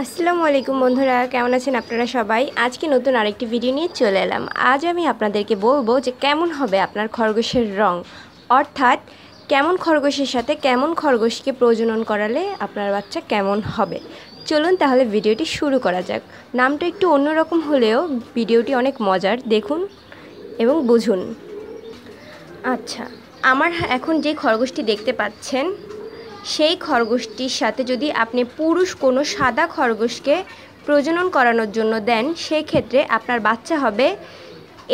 আসসালামু আলাইকুম বন্ধুরা কেমন আছেন আপনারা সবাই আজকে নতুন আরেকটি ভিডিও নিয়ে চলে এলাম আজ আমি আপনাদেরকে বলবো যে কেমন হবে আপনার খরগোশের রং অর্থাৎ কেমন খরগোশের সাথে কেমন খরগোশকে প্রজনন করালে আপনার বাচ্চা কেমন হবে চলুন তাহলে ভিডিওটি শুরু করা যাক নামটা একটু অন্যরকম হলেও ভিডিওটি অনেক মজার দেখুন এবং বুঝুন আচ্ছা আমার এখন যে খরগোশটি দেখতে পাচ্ছেন সেই খরগোশটির সাথে যদি আপনি পুরুষ কোনো সাদা খরগোশকে প্রজনন করানোর জন্য দেন সেই ক্ষেত্রে আপনার বাচ্চা হবে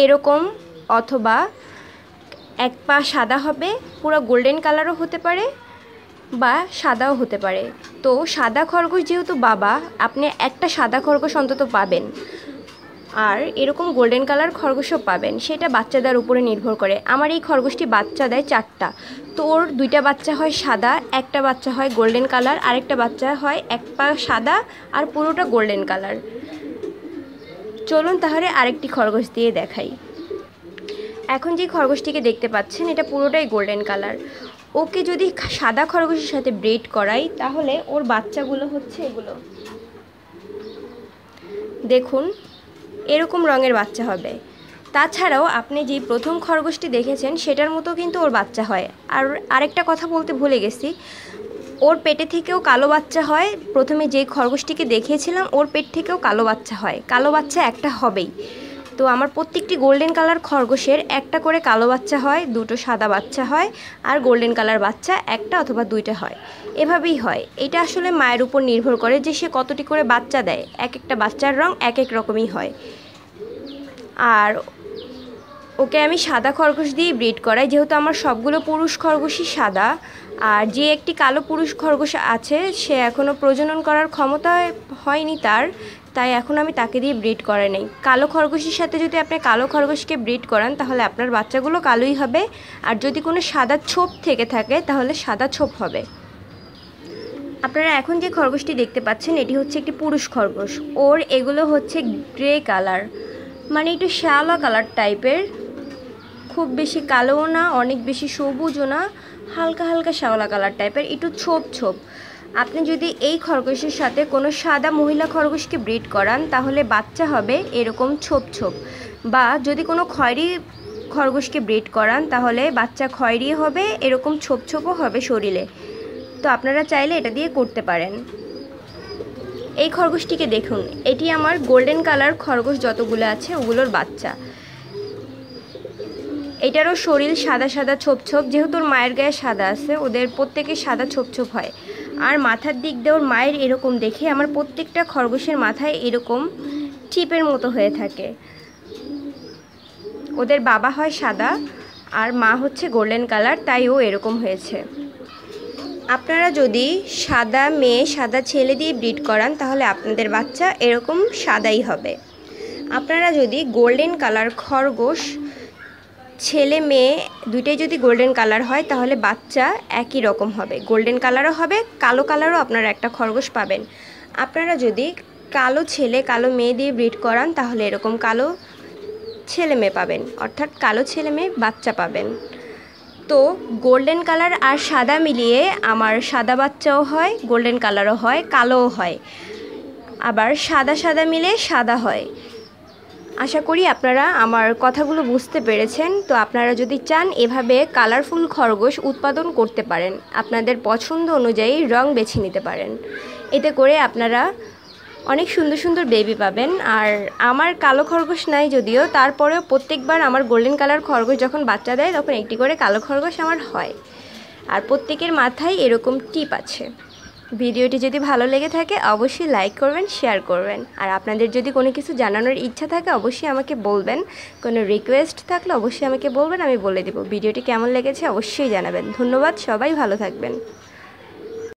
এরকম অথবা এক পা সাদা হবে পুরো গোল্ডেন কালারও হতে পারে বা সাদাও হতে পারে তো সাদা খরগোশ যেহেতু বাবা আপনি একটা সাদা খরগোশ অন্তত পাবেন আর এরকম গোল্ডেন কালার খরগোশও পাবেন সেটা বাচ্চাদের উপরে নির্ভর করে আমার এই খরগোশটি বাচ্চা দেয় চারটা তো ওর দুইটা বাচ্চা হয় সাদা একটা বাচ্চা হয় গোল্ডেন কালার আরেকটা বাচ্চা হয় এক পা সাদা আর পুরোটা গোল্ডেন কালার চলুন তাহলে আরেকটি খরগোশ দিয়ে দেখাই এখন যে খরগোশটিকে দেখতে পাচ্ছেন এটা পুরোটাই গোল্ডেন কালার ওকে যদি সাদা খরগোশের সাথে ব্রেড করাই তাহলে ওর বাচ্চাগুলো হচ্ছে এগুলো দেখুন এরকম রঙের বাচ্চা হবে তাছাড়াও আপনি যে প্রথম খরগোশটি দেখেছেন সেটার মতো কিন্তু ওর বাচ্চা হয় আর আরেকটা কথা বলতে ভুলে গেছি ওর পেটে থেকেও কালো বাচ্চা হয় প্রথমে যে খরগোশটিকে দেখিয়েছিলাম ওর পেট থেকেও কালো বাচ্চা হয় কালো বাচ্চা একটা হবেই তো আমার প্রত্যেকটি গোল্ডেন কালার খরগোশের একটা করে কালো বাচ্চা হয় দুটো সাদা বাচ্চা হয় আর গোল্ডেন কালার বাচ্চা একটা অথবা দুইটা হয় এভাবেই হয় এটা আসলে মায়ের উপর নির্ভর করে যে সে কতটি করে বাচ্চা দেয় এক একটা বাচ্চার রং এক এক রকমই হয় আর ওকে আমি সাদা খরগোশ দিয়ে ব্রিড করাই যেহেতু আমার সবগুলো পুরুষ খরগোশই সাদা আর যে একটি কালো পুরুষ খরগোশ আছে সে এখনও প্রজনন করার ক্ষমতা হয়নি তার তাই এখন আমি তাকে দিয়ে ব্রিড করে নেই কালো খরগোশের সাথে যদি আপনি কালো খরগোশকে ব্রিড করান তাহলে আপনার বাচ্চাগুলো কালোই হবে আর যদি কোনো সাদা ছোপ থেকে থাকে তাহলে সাদা ছোপ হবে আপনারা এখন যে খরগোশটি দেখতে পাচ্ছেন এটি হচ্ছে একটি পুরুষ খরগোশ ওর এগুলো হচ্ছে গ্রে কালার মানে একটু শ্যাওলা কালার টাইপের খুব বেশি কালোও না অনেক বেশি সবুজও না হালকা হালকা শ্যাওলা কালার টাইপের একটু ছোপ ছোপ আপনি যদি এই খরগোশের সাথে কোনো সাদা মহিলা খরগোশকে ব্রিড করান তাহলে বাচ্চা হবে এরকম ছোপ ছোপ বা যদি কোনো খয়েরি খরগোশকে ব্রিড করান তাহলে বাচ্চা খয়েরি হবে এরকম ছোপ ছোপও হবে শরীরে তো আপনারা চাইলে এটা দিয়ে করতে পারেন এই খরগোশটিকে দেখুন এটি আমার গোল্ডেন কালার খরগোশ যতগুলো আছে ওগুলোর বাচ্চা এটারও শরীর সাদা সাদা ছোপ ছোপ যেহেতু ওর মায়ের গায়ে সাদা আছে ওদের প্রত্যেকে সাদা ছোপ ছোপ হয় আর মাথার দিক দিয়ে ওর মায়ের এরকম দেখে আমার প্রত্যেকটা খরগোশের মাথায় এরকম টিপের মতো হয়ে থাকে ওদের বাবা হয় সাদা আর মা হচ্ছে গোল্ডেন কালার তাই ও এরকম হয়েছে আপনারা যদি সাদা মেয়ে সাদা ছেলে দিয়ে ব্রিড করান তাহলে আপনাদের বাচ্চা এরকম সাদাই হবে আপনারা যদি গোল্ডেন কালার খরগোশ ছেলে মেয়ে দুইটাই যদি গোল্ডেন কালার হয় তাহলে বাচ্চা একই রকম হবে গোল্ডেন কালারও হবে কালো কালারও আপনারা একটা খরগোশ পাবেন আপনারা যদি কালো ছেলে কালো মেয়ে দিয়ে ব্রিড করান তাহলে এরকম কালো ছেলে মেয়ে পাবেন অর্থাৎ কালো ছেলে মেয়ে বাচ্চা পাবেন তো গোল্ডেন কালার আর সাদা মিলিয়ে আমার সাদা বাচ্চাও হয় গোল্ডেন কালারও হয় কালোও হয় আবার সাদা সাদা মিলে সাদা হয় আশা করি আপনারা আমার কথাগুলো বুঝতে পেরেছেন তো আপনারা যদি চান এভাবে কালারফুল খরগোশ উৎপাদন করতে পারেন আপনাদের পছন্দ অনুযায়ী রং বেছে নিতে পারেন এতে করে আপনারা অনেক সুন্দর সুন্দর বেবি পাবেন আর আমার কালো খরগোশ নাই যদিও তারপরেও প্রত্যেকবার আমার গোল্ডেন কালার খরগোশ যখন বাচ্চা দেয় তখন একটি করে কালো খরগোশ আমার হয় আর প্রত্যেকের মাথায় এরকম টিপ আছে ভিডিওটি যদি ভালো লেগে থাকে অবশ্যই লাইক করবেন শেয়ার করবেন আর আপনাদের যদি কোনো কিছু জানানোর ইচ্ছা থাকে অবশ্যই আমাকে বলবেন কোনো রিকোয়েস্ট থাকলে অবশ্যই আমাকে বলবেন আমি বলে দেবো ভিডিওটি কেমন লেগেছে অবশ্যই জানাবেন ধন্যবাদ সবাই ভালো থাকবেন